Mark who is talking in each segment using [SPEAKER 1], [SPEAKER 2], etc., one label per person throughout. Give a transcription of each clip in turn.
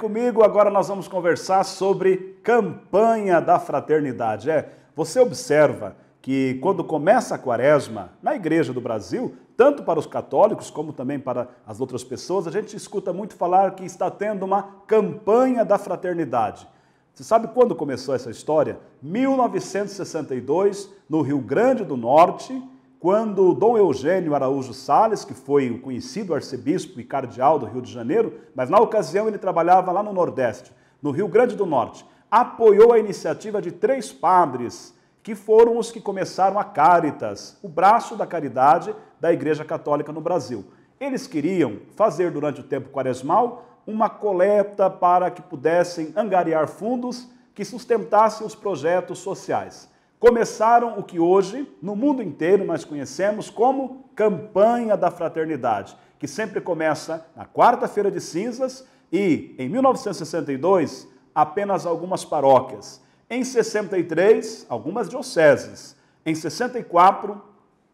[SPEAKER 1] comigo, agora nós vamos conversar sobre campanha da fraternidade. É, você observa que quando começa a quaresma, na igreja do Brasil, tanto para os católicos como também para as outras pessoas, a gente escuta muito falar que está tendo uma campanha da fraternidade. Você sabe quando começou essa história? 1962, no Rio Grande do Norte, quando Dom Eugênio Araújo Sales, que foi o conhecido arcebispo e cardeal do Rio de Janeiro, mas na ocasião ele trabalhava lá no Nordeste, no Rio Grande do Norte, apoiou a iniciativa de três padres, que foram os que começaram a Caritas, o braço da caridade da Igreja Católica no Brasil. Eles queriam fazer durante o tempo quaresmal uma coleta para que pudessem angariar fundos que sustentassem os projetos sociais começaram o que hoje, no mundo inteiro, nós conhecemos como Campanha da Fraternidade, que sempre começa na quarta-feira de cinzas e, em 1962, apenas algumas paróquias. Em 63, algumas dioceses. Em 64,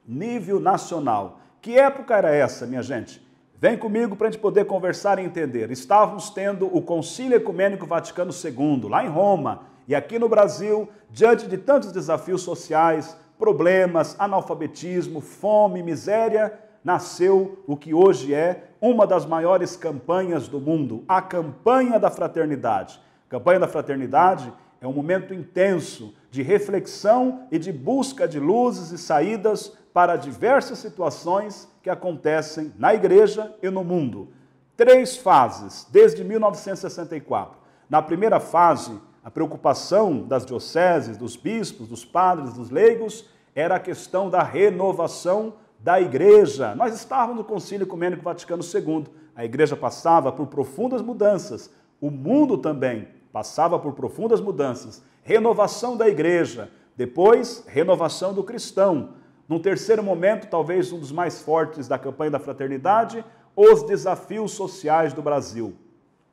[SPEAKER 1] nível nacional. Que época era essa, minha gente? Vem comigo para a gente poder conversar e entender. Estávamos tendo o Concílio Ecumênico Vaticano II, lá em Roma, e aqui no Brasil, diante de tantos desafios sociais, problemas, analfabetismo, fome, miséria, nasceu o que hoje é uma das maiores campanhas do mundo, a Campanha da Fraternidade. A Campanha da Fraternidade é um momento intenso de reflexão e de busca de luzes e saídas para diversas situações que acontecem na igreja e no mundo. Três fases desde 1964. Na primeira fase, a preocupação das dioceses, dos bispos, dos padres, dos leigos, era a questão da renovação da igreja. Nós estávamos no Concílio Ecumênico Vaticano II. A igreja passava por profundas mudanças, o mundo também passava por profundas mudanças. Renovação da igreja, depois, renovação do cristão. Num terceiro momento, talvez um dos mais fortes da campanha da fraternidade, os desafios sociais do Brasil.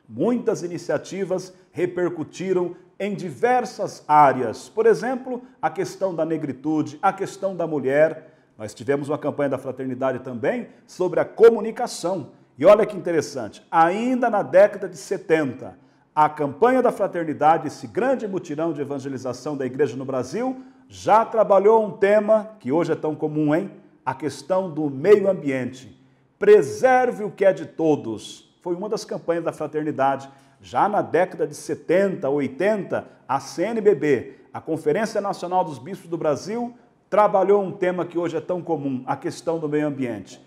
[SPEAKER 1] Muitas iniciativas repercutiram em diversas áreas. Por exemplo, a questão da negritude, a questão da mulher. Nós tivemos uma campanha da fraternidade também sobre a comunicação. E olha que interessante, ainda na década de 70, a campanha da fraternidade, esse grande mutirão de evangelização da igreja no Brasil, já trabalhou um tema que hoje é tão comum, hein? A questão do meio ambiente. Preserve o que é de todos. Foi uma das campanhas da fraternidade já na década de 70, 80, a CNBB, a Conferência Nacional dos Bispos do Brasil, trabalhou um tema que hoje é tão comum, a questão do meio ambiente.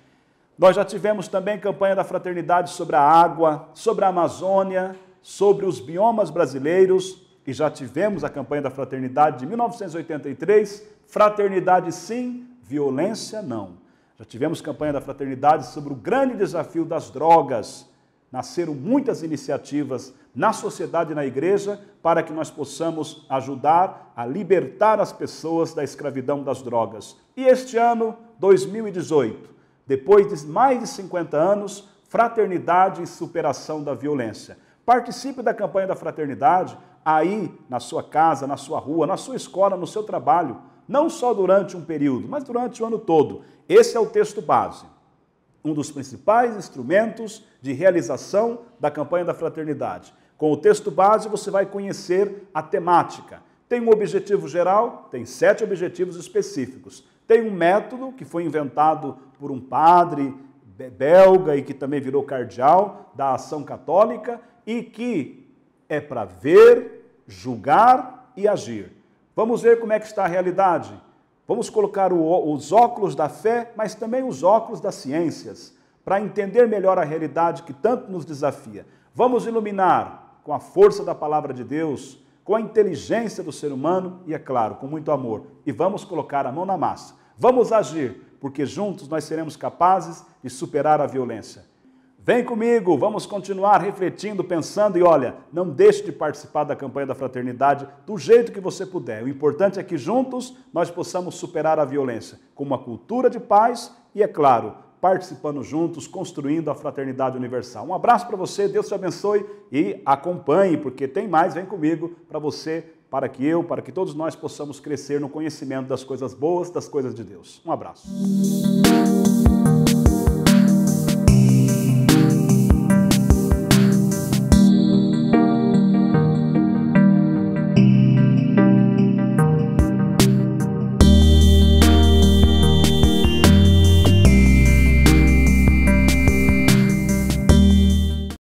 [SPEAKER 1] Nós já tivemos também campanha da fraternidade sobre a água, sobre a Amazônia, sobre os biomas brasileiros e já tivemos a campanha da fraternidade de 1983, fraternidade sim, violência não. Já tivemos campanha da fraternidade sobre o grande desafio das drogas, nasceram muitas iniciativas na sociedade e na igreja para que nós possamos ajudar a libertar as pessoas da escravidão das drogas. E este ano, 2018, depois de mais de 50 anos, Fraternidade e Superação da Violência. Participe da campanha da fraternidade aí na sua casa, na sua rua, na sua escola, no seu trabalho, não só durante um período, mas durante o ano todo. Esse é o texto base um dos principais instrumentos de realização da campanha da fraternidade. Com o texto base, você vai conhecer a temática. Tem um objetivo geral, tem sete objetivos específicos. Tem um método que foi inventado por um padre belga e que também virou cardeal da ação católica e que é para ver, julgar e agir. Vamos ver como é que está a realidade. Vamos colocar o, os óculos da fé, mas também os óculos das ciências, para entender melhor a realidade que tanto nos desafia. Vamos iluminar com a força da palavra de Deus, com a inteligência do ser humano e, é claro, com muito amor. E vamos colocar a mão na massa. Vamos agir, porque juntos nós seremos capazes de superar a violência Vem comigo, vamos continuar refletindo, pensando e olha, não deixe de participar da campanha da fraternidade do jeito que você puder. O importante é que juntos nós possamos superar a violência com uma cultura de paz e, é claro, participando juntos, construindo a fraternidade universal. Um abraço para você, Deus te abençoe e acompanhe, porque tem mais, vem comigo para você, para que eu, para que todos nós possamos crescer no conhecimento das coisas boas, das coisas de Deus. Um abraço.